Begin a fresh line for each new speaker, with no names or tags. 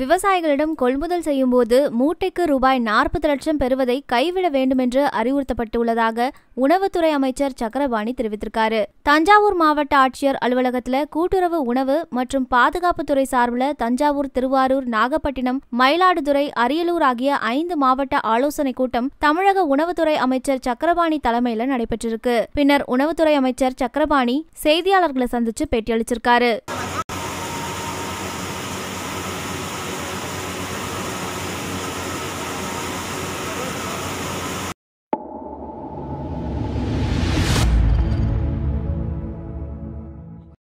விவசாயிகளிடம் கொள்முதல் செய்யும்போது மூட்டைக்கு ரூபாய் நாற்பது லட்சம் பெறுவதை கைவிட வேண்டுமென்று அறிவுறுத்தப்பட்டுள்ளதாக உணவுத்துறை அமைச்சர் சக்கரபாணி தெரிவித்திருக்காரு தஞ்சாவூர் மாவட்ட ஆட்சியர் அலுவலகத்தில் கூட்டுறவு உணவு மற்றும் பாதுகாப்புத்துறை சார்பில் தஞ்சாவூர் திருவாரூர் நாகப்பட்டினம் மயிலாடுதுறை அரியலூர் ஆகிய ஐந்து மாவட்ட ஆலோசனை கூட்டம் தமிழக உணவுத்துறை அமைச்சர் சக்கரபாணி தலைமையில் நடைபெற்றிருக்கு பின்னர் உணவுத்துறை அமைச்சர் சக்கரபாணி செய்தியாளர்களை சந்தித்து பேட்டியளிச்சிருக்காரு